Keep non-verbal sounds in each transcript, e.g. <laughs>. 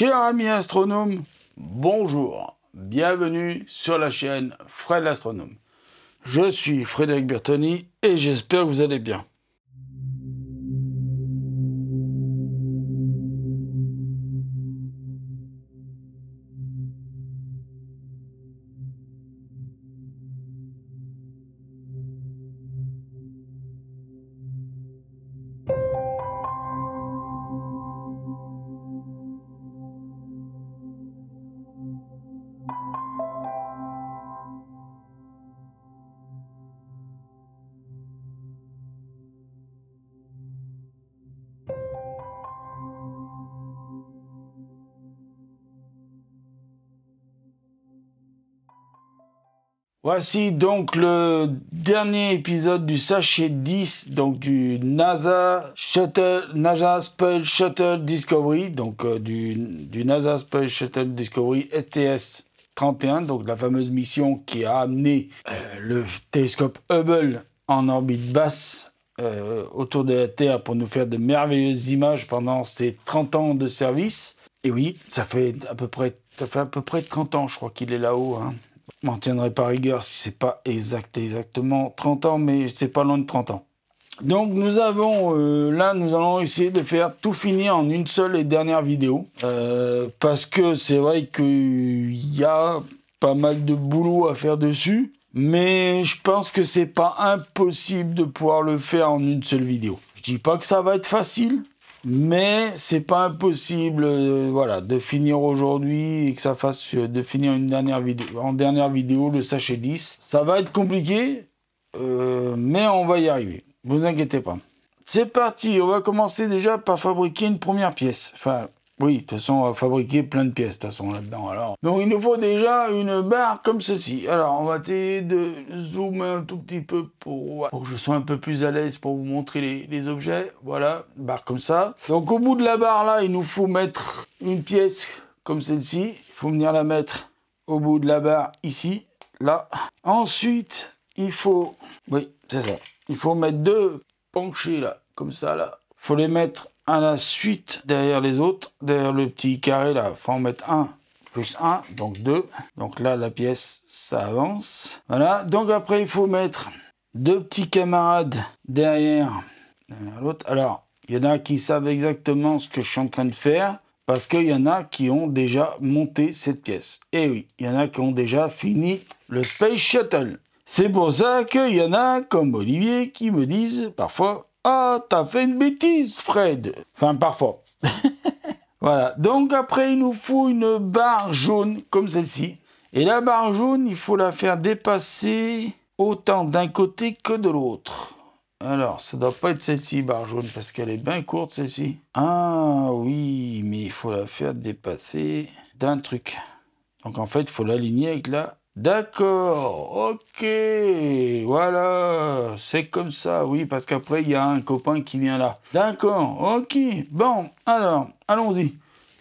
Chers amis astronomes, bonjour. Bienvenue sur la chaîne Fred l'astronome. Je suis Frédéric Bertoni et j'espère que vous allez bien. Voici donc le dernier épisode du sachet 10, donc du NASA Shuttle, NASA Space Shuttle Discovery, donc euh, du, du, NASA Space Shuttle Discovery STS. 31, donc la fameuse mission qui a amené euh, le télescope Hubble en orbite basse euh, autour de la Terre pour nous faire de merveilleuses images pendant ses 30 ans de service. Et oui, ça fait à peu près, ça à peu près 30 ans, je crois qu'il est là-haut. Hein m'en tiendrai par rigueur si c'est pas exact exactement 30 ans, mais c'est pas loin de 30 ans. Donc nous avons, euh, là nous allons essayer de faire tout finir en une seule et dernière vidéo, euh, parce que c'est vrai qu'il y a pas mal de boulot à faire dessus, mais je pense que c'est pas impossible de pouvoir le faire en une seule vidéo. Je dis pas que ça va être facile, mais c'est pas impossible, euh, voilà, de finir aujourd'hui et que ça fasse euh, de finir une dernière vidéo, en dernière vidéo le sachet 10. Ça va être compliqué, euh, mais on va y arriver. Vous inquiétez pas. C'est parti, on va commencer déjà par fabriquer une première pièce. Enfin, oui, de toute façon, on va fabriquer plein de pièces, de toute façon, là-dedans, alors. Donc, il nous faut déjà une barre comme ceci. Alors, on va essayer de zoomer un tout petit peu pour, que je sois un peu plus à l'aise pour vous montrer les, objets. Voilà, barre comme ça. Donc, au bout de la barre, là, il nous faut mettre une pièce comme celle-ci. Il faut venir la mettre au bout de la barre, ici, là. Ensuite, il faut... Oui, c'est ça. Il faut mettre deux penchés, là, comme ça, là. Il faut les mettre à la suite derrière les autres. Derrière le petit carré, là, faut en mettre un plus 1, donc 2. Donc là, la pièce, ça avance. Voilà, donc après, il faut mettre deux petits camarades derrière, derrière l'autre. Alors, il y en a qui savent exactement ce que je suis en train de faire, parce qu'il y en a qui ont déjà monté cette pièce. Et eh oui, il y en a qui ont déjà fini le Space Shuttle. C'est pour ça qu'il y en a, comme Olivier, qui me disent parfois ah, t'as fait une bêtise, Fred. Enfin, parfois. <laughs> voilà. Donc après, il nous faut une barre jaune comme celle-ci. Et la barre jaune, il faut la faire dépasser autant d'un côté que de l'autre. Alors, ça doit pas être celle-ci, barre jaune, parce qu'elle est bien courte, celle-ci. Ah oui, mais il faut la faire dépasser d'un truc. Donc en fait, il faut l'aligner avec la D'accord, ok, voilà, c'est comme ça, oui, parce qu'après, il y a un copain qui vient là. D'accord, ok, bon, alors, allons-y.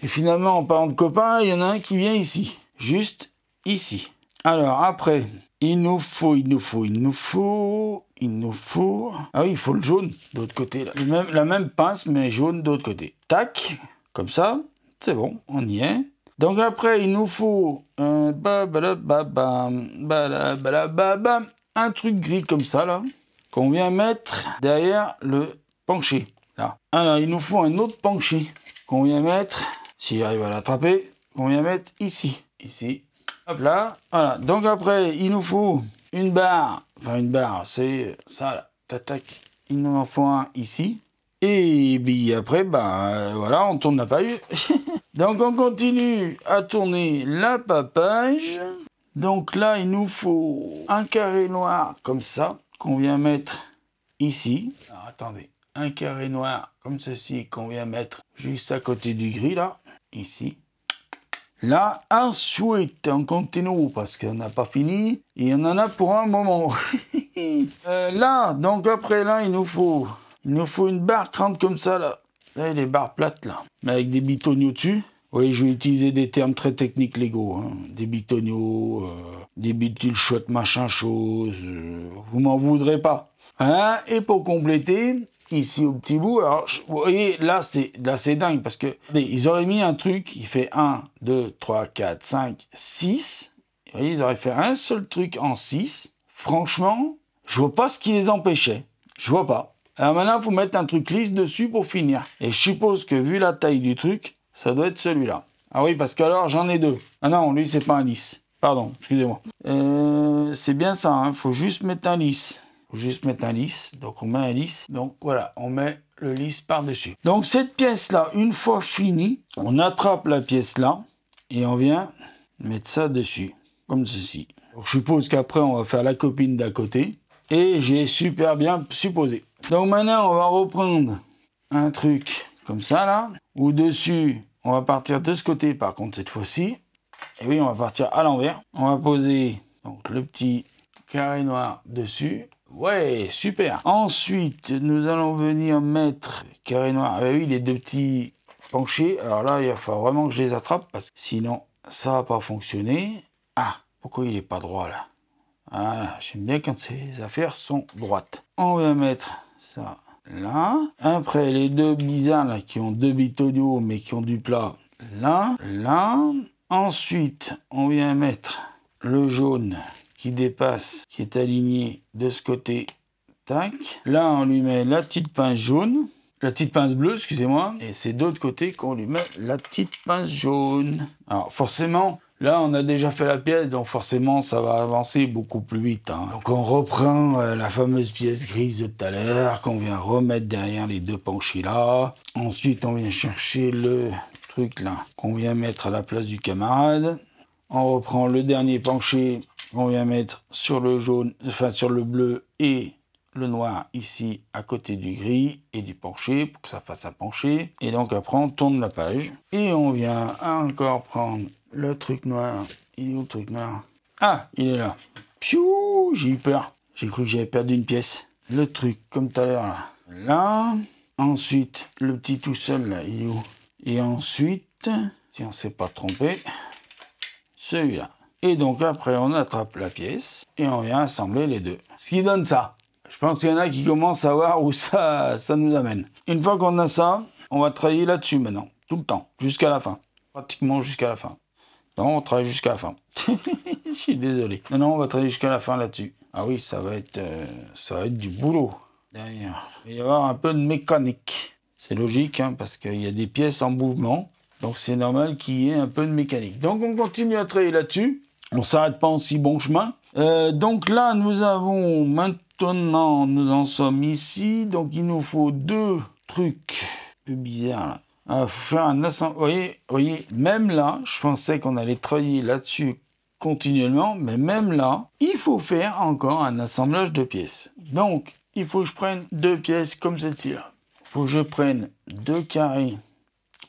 Et finalement, en parlant de copain, il y en a un qui vient ici, juste ici. Alors, après, il nous faut, il nous faut, il nous faut, il nous faut... Ah oui, il faut le jaune, de l'autre côté, Même, la même pince, mais jaune d'autre côté. Tac, comme ça, c'est bon, on y est. Donc après, il nous faut un truc gris comme ça, là, qu'on vient mettre derrière le pencher. Là. Alors, ah, il nous faut un autre penché qu'on vient mettre, s'il arrive à l'attraper, qu'on vient mettre ici. Ici. Hop là. Voilà. Donc après, il nous faut une barre. Enfin, une barre, c'est ça, là. Tac, tac. Il nous en faut un ici. Et puis après, ben voilà, on tourne la page. <laughs> Donc on continue à tourner la page. Donc là, il nous faut un carré noir comme ça, qu'on vient mettre ici. attendez, un carré noir comme ceci, qu'on vient mettre juste à côté du gris là, ici. Là, ensuite, on continue parce qu'on n'a pas fini et on en a pour un moment. <laughs> Euh, là, donc après là, il nous faut il nous faut une barre grande comme ça, là. Là, les barres plates, là. Mais avec des bitonios dessus. Oui, je vais utiliser des termes très techniques légaux. Hein. Des bitonios, euh, des bitules chouettes, machin, chose. Euh, vous m'en voudrez pas. Hein Et pour compléter, ici au petit bout, alors, vous voyez, là, c'est dingue parce que ils auraient mis un truc qui fait 1, 2, 3, 4, 5, 6. Vous voyez, ils auraient fait un seul truc en 6. Franchement, je vois pas ce qui les empêchait. Je vois pas. Alors maintenant, il faut mettre un truc lisse dessus pour finir. Et je suppose que vu la taille du truc, ça doit être celui-là. Ah oui, parce que alors j'en ai deux. Ah non, lui, c'est pas un lisse. Pardon, excusez-moi. Euh, c'est bien ça, il hein. faut juste mettre un lisse. faut juste mettre un lisse. Donc on met un lisse. Donc voilà, on met le lisse par-dessus. Donc cette pièce-là, une fois finie, on attrape la pièce-là et on vient mettre ça dessus, comme ceci. je suppose qu'après, on va faire la copine d'à côté. Et j'ai super bien supposé. Donc maintenant, on va reprendre un truc comme ça, là. Ou dessus on va partir de ce côté, par contre, cette fois-ci. Et oui, on va partir à l'envers. On va poser donc, le petit carré noir dessus. Ouais, super. Ensuite, nous allons venir mettre carré noir. Ah ben oui, les deux petits penchés. Alors là, il va falloir vraiment que je les attrape parce que sinon, ça va pas fonctionner. Ah, pourquoi il est pas droit là Voilà, ah, j'aime bien quand ces affaires sont droites. On va mettre là. Après, les deux bizarres, là, qui ont deux bits mais qui ont du plat, là, là. Ensuite, on vient mettre le jaune qui dépasse, qui est aligné de ce côté, tac. Là, on lui met la petite pince jaune, la petite pince bleue, excusez-moi. Et c'est d'autre côté qu'on lui met la petite pince jaune. Alors, forcément, Là, on a déjà fait la pièce, donc forcément, ça va avancer beaucoup plus vite. Hein. Donc, on reprend euh, la fameuse pièce grise de tout à l'heure qu'on vient remettre derrière les deux penchés-là. Ensuite, on vient chercher le truc là qu'on vient mettre à la place du camarade. On reprend le dernier penché qu'on vient mettre sur le jaune, enfin sur le bleu et le noir ici à côté du gris et du penché pour que ça fasse un penché. Et donc après on tourne la page et on vient encore prendre le truc noir. Il est où le truc noir Ah, il est là. Piou J'ai eu peur. J'ai cru que j'avais perdu une pièce. Le truc, comme tout à l'heure, là. Ensuite, le petit tout seul, là, il est où Et ensuite, si on ne s'est pas trompé, celui-là. Et donc après, on attrape la pièce et on vient assembler les deux. Ce qui donne ça. Je pense qu'il y en a qui commencent à voir où ça, ça nous amène. Une fois qu'on a ça, on va travailler là-dessus maintenant, tout le temps, jusqu'à la fin. Pratiquement jusqu'à la fin. Non, on travaille jusqu'à la fin. <laughs> Je suis désolé. Non, non, on va travailler jusqu'à la fin là-dessus. Ah oui, ça va être, euh, ça va être du boulot. D'ailleurs, Il va y avoir un peu de mécanique. C'est logique, hein, parce qu'il y a des pièces en mouvement. Donc c'est normal qu'il y ait un peu de mécanique. Donc on continue à travailler là-dessus. On ne s'arrête pas en si bon chemin. Euh, donc là, nous avons maintenant, nous en sommes ici. Donc il nous faut deux trucs un peu bizarres là faire un assemblage. Vous voyez, même là, je pensais qu'on allait travailler là-dessus continuellement, mais même là, il faut faire encore un assemblage de pièces. Donc, il faut que je prenne deux pièces comme celle-ci Il faut que je prenne deux carrés,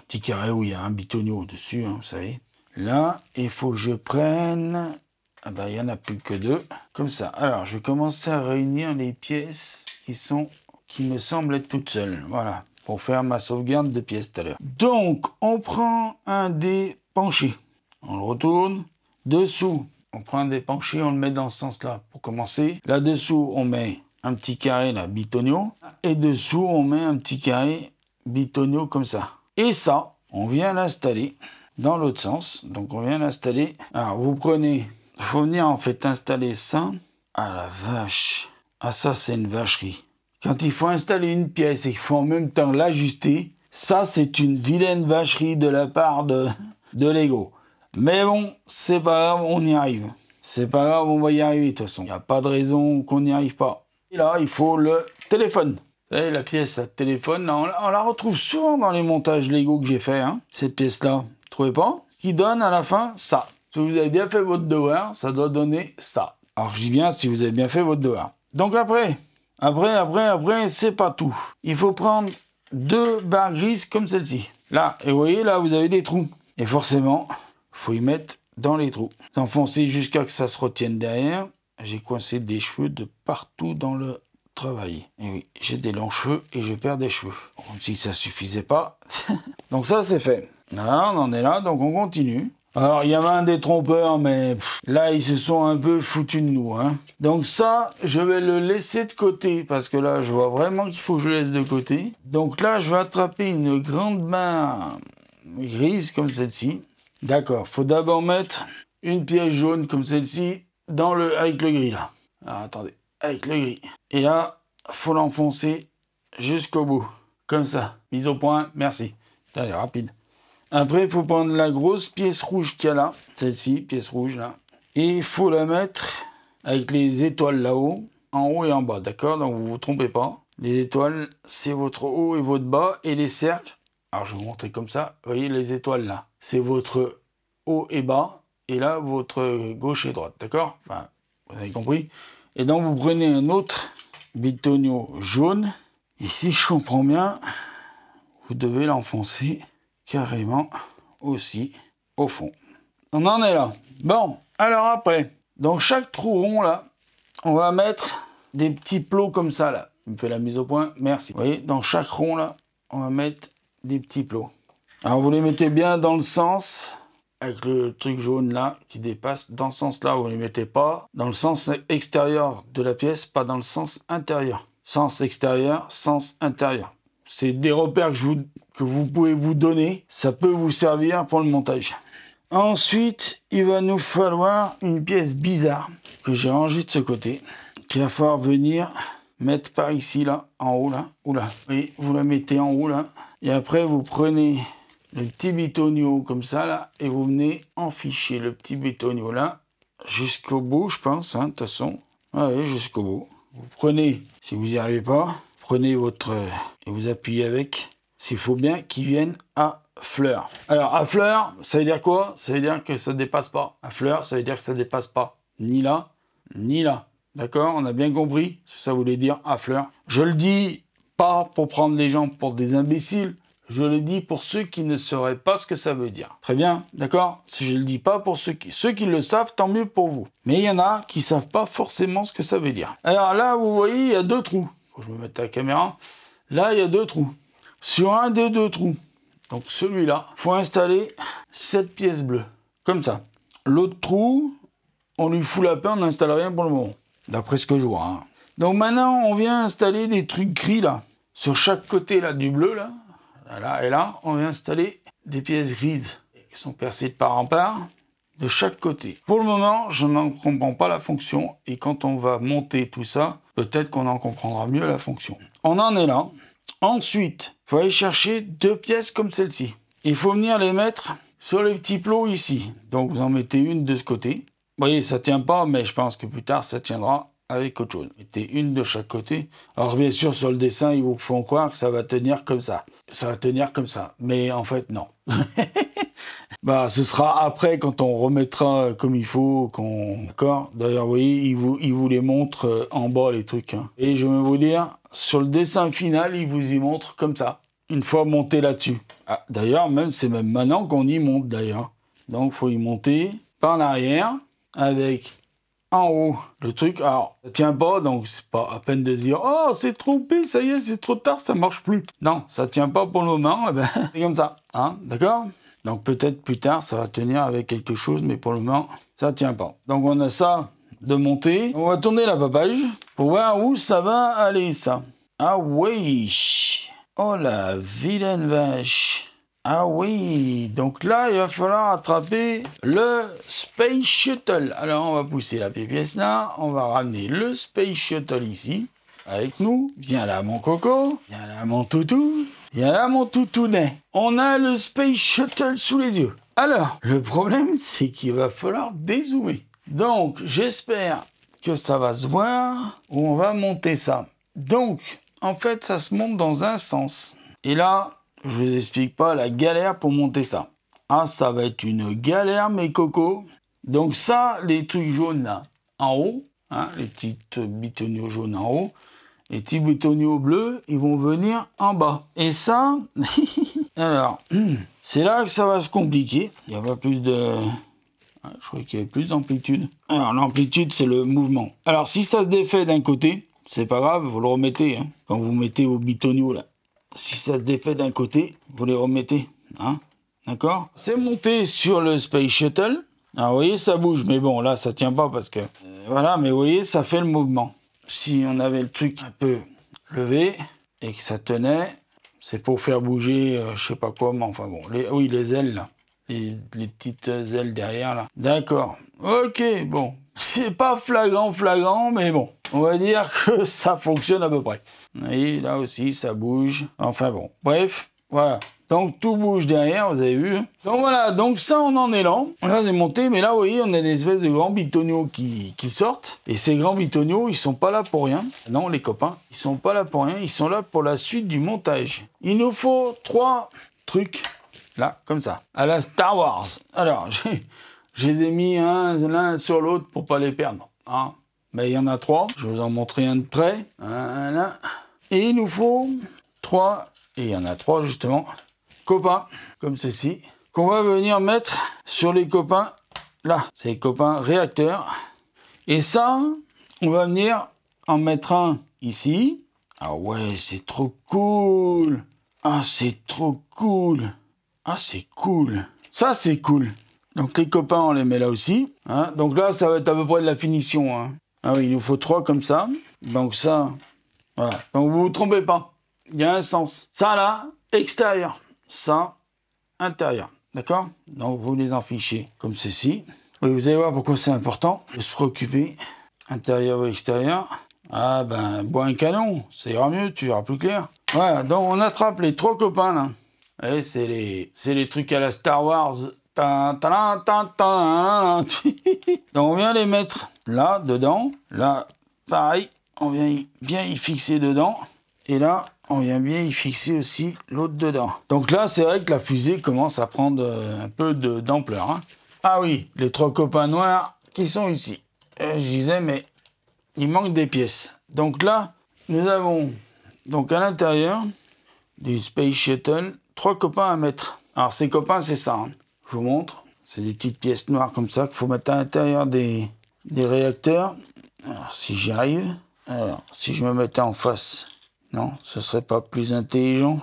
petit carré où il y a un bitonio au-dessus, hein, vous savez. Là, il faut que je prenne... Ah ben, il n'y en a plus que deux. Comme ça. Alors, je vais commencer à réunir les pièces qui sont qui me semblent être toutes seules. Voilà faire ma sauvegarde de pièces tout à l'heure. Donc, on prend un dé penché. On le retourne. Dessous, on prend un dé penché, on le met dans ce sens-là pour commencer. Là-dessous, on met un petit carré, là, bitonio. Et dessous, on met un petit carré bitonio comme ça. Et ça, on vient l'installer dans l'autre sens. Donc, on vient l'installer. Alors, vous prenez... faut venir, en fait, installer ça. à ah, la vache. Ah, ça, c'est une vacherie. Quand il faut installer une pièce et qu'il faut en même temps l'ajuster, ça c'est une vilaine vacherie de la part de, de Lego. Mais bon, c'est pas grave, on y arrive. C'est pas grave, on va y arriver de toute façon. Il n'y a pas de raison qu'on n'y arrive pas. Et là, il faut le téléphone. Et la pièce, la téléphone, on, la retrouve souvent dans les montages Lego que j'ai fait, hein. cette pièce-là. Trouvez pas qui donne à la fin ça. Si vous avez bien fait votre devoir, ça doit donner ça. Alors je dis bien si vous avez bien fait votre devoir. Donc après, après, après, après, c'est pas tout. Il faut prendre deux barres grises comme celle-ci. Là, et vous voyez, là, vous avez des trous. Et forcément, faut y mettre dans les trous. S'enfoncer jusqu'à que ça se retienne derrière. J'ai coincé des cheveux de partout dans le travail. Et oui, j'ai des longs cheveux et je perds des cheveux. Comme si ça suffisait pas. <laughs> donc ça, c'est fait. Là, on en est là, donc on continue. Alors, il y avait un des trompeurs, mais là, ils se sont un peu foutus de nous. Hein. Donc ça, je vais le laisser de côté, parce que là, je vois vraiment qu'il faut que je le laisse de côté. Donc là, je vais attraper une grande main grise comme celle-ci. D'accord, faut d'abord mettre une pièce jaune comme celle-ci dans le avec le gris, là. attendez, avec le gris. Et là, faut l'enfoncer jusqu'au bout, comme ça. Mise au point, merci. Allez, rapide. Après, il faut prendre la grosse pièce rouge qu'il y a là, celle-ci, pièce rouge là. Et il faut la mettre avec les étoiles là-haut, en haut et en bas, d'accord Donc vous ne vous trompez pas. Les étoiles, c'est votre haut et votre bas, et les cercles, alors je vais vous montrer comme ça, vous voyez les étoiles là, c'est votre haut et bas, et là votre gauche et droite, d'accord Enfin, vous avez compris. Et donc vous prenez un autre bitonio jaune, Ici, je comprends bien, vous devez l'enfoncer carrément aussi au fond. On en est là. Bon, alors après, dans chaque trou rond là, on va mettre des petits plots comme ça là. Il me fait la mise au point, merci. Vous voyez, dans chaque rond là, on va mettre des petits plots. Alors vous les mettez bien dans le sens, avec le truc jaune là qui dépasse. Dans ce sens là, vous ne les mettez pas. Dans le sens extérieur de la pièce, pas dans le sens intérieur. Sens extérieur, sens intérieur. C'est des repères que, vous, que vous pouvez vous donner. Ça peut vous servir pour le montage. Ensuite, il va nous falloir une pièce bizarre que j'ai rangée de ce côté. Qu'il va falloir venir mettre par ici, là, en haut, là, ou là. vous la mettez en haut, là. Et après, vous prenez le petit bitonio comme ça, là, et vous venez enficher le petit bitonio, là, jusqu'au bout, je pense, hein, de toute façon. Ouais, jusqu'au bout. Vous prenez, si vous n'y arrivez pas, prenez votre et vous appuyez avec. S'il faut bien qu'ils viennent à fleur. Alors à fleur, ça veut dire quoi Ça veut dire que ça dépasse pas. À fleur, ça veut dire que ça dépasse pas. Ni là, ni là. D'accord On a bien compris ce que ça voulait dire à fleur. Je le dis pas pour prendre les gens pour des imbéciles. Je le dis pour ceux qui ne sauraient pas ce que ça veut dire. Très bien, d'accord Si je le dis pas pour ceux qui, ceux qui le savent, tant mieux pour vous. Mais il y en a qui savent pas forcément ce que ça veut dire. Alors là, vous voyez, il y a deux trous je me mette la caméra. Là, il y a deux trous. Sur un des deux trous, donc celui-là, faut installer cette pièce bleue, comme ça. L'autre trou, on lui fout la paix, on n'installe rien pour le moment, d'après ce que je vois. Hein. Donc maintenant, on vient installer des trucs gris là, sur chaque côté là du bleu là, là, et là, on vient installer des pièces grises qui sont percées de part en part de chaque côté. Pour le moment, je n'en comprends pas la fonction et quand on va monter tout ça, peut-être qu'on en comprendra mieux la fonction. On en est là. Ensuite, il faut aller chercher deux pièces comme celle-ci. Il faut venir les mettre sur les petits plots ici. Donc vous en mettez une de ce côté. voyez, ça tient pas, mais je pense que plus tard, ça tiendra avec autre chose. Mettez une de chaque côté. Alors bien sûr, sur le dessin, ils vous font croire que ça va tenir comme ça. Ça va tenir comme ça. Mais en fait, non. <laughs> Bah, ce sera après quand on remettra euh, comme il faut, qu'on. D'accord D'ailleurs, vous voyez, il vous, il vous les montre euh, en bas, les trucs. Hein. Et je vais vous dire, sur le dessin final, il vous y montre comme ça. Une fois monté là-dessus. Ah, d'ailleurs, même, c'est même maintenant qu'on y monte, d'ailleurs. Donc, faut y monter par l'arrière avec en haut le truc. Alors, ça tient pas, donc c'est pas à peine de dire Oh, c'est trompé, ça y est, c'est trop tard, ça marche plus. Non, ça tient pas pour le moment, et eh ben, <laughs> c'est comme ça. Hein, d'accord donc peut-être plus tard, ça va tenir avec quelque chose, mais pour le moment, ça tient pas. Donc on a ça de montée. On va tourner la papage pour voir où ça va aller, ça. Ah oui Oh la vilaine vache Ah oui Donc là, il va falloir attraper le Space Shuttle. Alors on va pousser la pièce là, on va ramener le Space Shuttle ici, avec nous. Viens là, mon coco Viens là, mon toutou il y a là mon toutounet. On a le Space Shuttle sous les yeux. Alors, le problème, <laughs> c'est qu'il va falloir dézoomer. Donc, j'espère que ça va se voir où on va monter ça. Donc, en fait, ça se monte dans un sens. Et là, je vous explique pas la galère pour monter ça. Ah, ça va être une galère, mes cocos. Donc ça, les trucs jaunes là, en haut, hein, les petites bitonnures jaunes en haut, les petits boutonniers bleus, ils vont venir en bas. Et ça, <laughs> alors, <clears throat> c'est là que ça va se compliquer. Il n'y a pas plus de... Ah, je crois qu'il y avait plus d'amplitude. Alors, l'amplitude, c'est le mouvement. Alors, si ça se défait d'un côté, c'est pas grave, vous le remettez. Hein. Quand vous mettez vos bitonio là, si ça se défait d'un côté, vous les remettez. Hein. D'accord C'est monté sur le Space Shuttle. Alors, vous voyez, ça bouge, mais bon, là, ça tient pas parce que... Euh, voilà, mais vous voyez, ça fait le mouvement si on avait le truc un peu levé et que ça tenait, c'est pour faire bouger, euh, je sais pas mais enfin bon, oui, les ailes, Les, petites ailes derrière, là. D'accord. Ok, bon. C'est pas flagrant, flagrant, mais bon. On va dire <laughs> que ça fonctionne à peu près. Et là aussi, ça bouge. Enfin bon. Bref, voilà. Donc tout bouge derrière, vous avez vu. Donc voilà, donc ça on en est là. Là c'est monté, mais là vous voyez, on a des espèces de grands bitonio qui, sortent. Et ces grands bitonio, ils sont pas là pour rien. Non, les copains, ils sont pas là pour rien, ils sont là pour la suite du montage. Il nous faut trois trucs, là, comme ça, à la Star Wars. Alors, <laughs> je les ai mis l'un sur l'autre pour pas les perdre. Hein. Ben, il y en a trois, je vais vous en montrer un de près. Voilà. Et il nous faut trois, et il y en a trois justement copains, comme ceci, qu'on va venir mettre sur les copains, là, c'est les copains réacteurs. Et ça, on va venir en mettre un ici. Ah ouais, c'est trop cool Ah, c'est trop cool Ah, c'est cool Ça, c'est cool Donc les copains, on les met là aussi. Hein. Donc là, ça va être à peu près de la finition. Hein. Ah oui, il nous faut trois comme ça. Donc ça, voilà. Donc vous vous trompez pas. Il y a un sens. Ça là, extérieur ça intérieur. D'accord Donc vous les fichez comme ceci. Oui, vous allez voir pourquoi c'est important de se préoccuper intérieur ou extérieur. Ah ben, bois un canon, ça ira mieux, tu verras plus clair. Voilà, donc on attrape les trois copains là. Et c'est les, trucs à la Star Wars. Hein, <laughs> donc on vient les mettre là, dedans. Là, pareil, on vient bien y fixer dedans. Et là, on vient bien y fixer aussi l'autre dedans. Donc là, c'est vrai que la fusée commence à prendre euh, un peu d'ampleur. Hein. Ah oui, les trois copains noirs qui sont ici. Euh, je disais, mais il manque des pièces. Donc là, nous avons donc à l'intérieur du Space Shuttle trois copains à mettre. Alors ces copains, c'est ça. Hein. Je vous montre. C'est des petites pièces noires comme ça qu'il faut mettre à l'intérieur des, réacteurs. si j'y arrive. Alors si je me mettais en face non, ce serait pas plus intelligent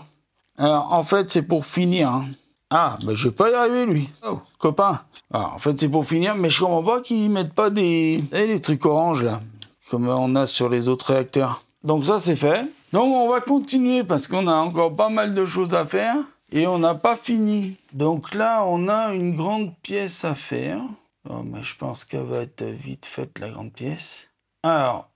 Alors, en fait, c'est pour finir. Hein. Ah, ben je vais pas y arriver, lui. Oh, copain. Alors, ah, en fait, c'est pour finir, mais je comprends pas qu'ils mettent pas des... Eh, trucs orange, là, comme on a sur les autres réacteurs. Donc ça, c'est fait. Donc on va continuer, parce qu'on a encore pas mal de choses à faire. Et on n'a pas fini. Donc là, on a une grande pièce à faire. Oh, mais ben, je pense qu'elle va être vite faite, la grande pièce. Alors,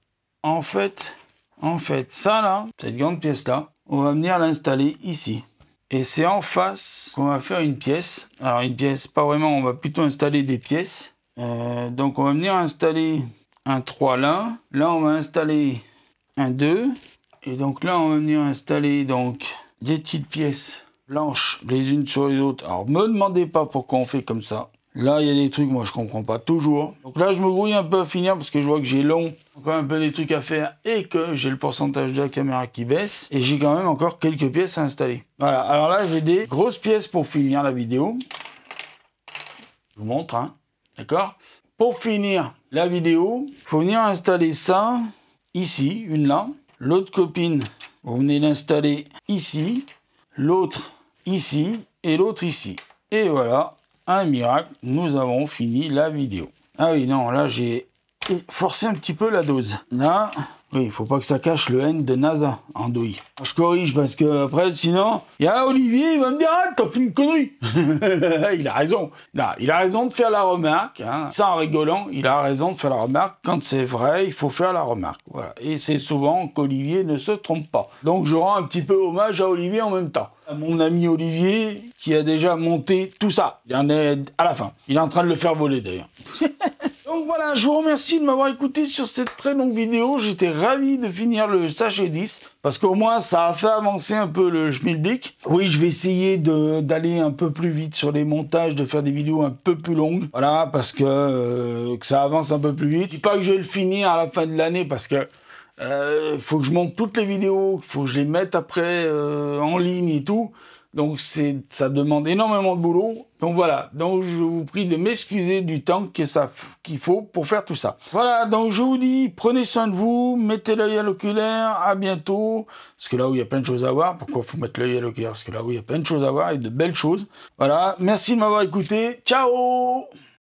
en fait, en fait, ça là, cette grande pièce là, on va venir l'installer ici. Et c'est en face qu'on va faire une pièce. Alors une pièce, pas vraiment, on va plutôt installer des pièces. Euh, donc on va venir installer un 3 là. Là on va installer un 2. Et donc là on va venir installer donc des petites pièces blanches les unes sur les autres. Alors me demandez pas pourquoi on fait comme ça. Là, il y a des trucs, moi, je comprends pas toujours. Donc là, je me grouille un peu à finir parce que je vois que j'ai long, encore un peu des trucs à faire et que j'ai le pourcentage de la caméra qui baisse et j'ai quand même encore quelques pièces à installer. Voilà, alors là, j'ai des grosses pièces pour finir la vidéo. Je vous montre, hein, d'accord Pour finir la vidéo, il faut venir installer ça ici, une là. L'autre copine, vous venez l'installer ici, l'autre ici et l'autre ici. Et voilà, un miracle, nous avons fini la vidéo. Ah oui, non, là j'ai forcé un petit peu la dose. Là, oui, il faut pas que ça cache le N de NASA Andouille. Je corrige parce que après, sinon, il y a Olivier, il va me dire Ah, t'as fait une connerie <laughs> Il a raison. Là, il a raison de faire la remarque. Hein. Sans rigolant, il a raison de faire la remarque. Quand c'est vrai, il faut faire la remarque. Voilà. Et c'est souvent qu'Olivier ne se trompe pas. Donc, je rends un petit peu hommage à Olivier en même temps. À mon ami Olivier, qui a déjà monté tout ça. Il en est à la fin. Il est en train de le faire voler d'ailleurs. <laughs> Donc voilà, je vous remercie de m'avoir écouté sur cette très longue vidéo. J'étais ravi de finir le sachet 10 parce qu'au moins ça a fait avancer un peu le schmilblick. Oui, je vais essayer d'aller un peu plus vite sur les montages, de faire des vidéos un peu plus longues. Voilà, parce euh, que, ça avance un peu plus vite. Je dis pas que je vais le finir à la fin de l'année parce que euh, faut que je monte toutes les vidéos, faut que je les mette après euh, en ligne et tout. Donc c'est, ça demande énormément de boulot. Donc voilà, donc je vous prie de m'excuser du temps que ça, qu'il faut pour faire tout ça. Voilà, donc je vous dis, prenez soin de vous, mettez l'œil à l'oculaire, à bientôt. Parce que là où il y a plein de choses à voir, pourquoi faut mettre l'œil à l'oculaire Parce que là où il y a plein de choses à voir et de belles choses. Voilà, merci de m'avoir écouté. Ciao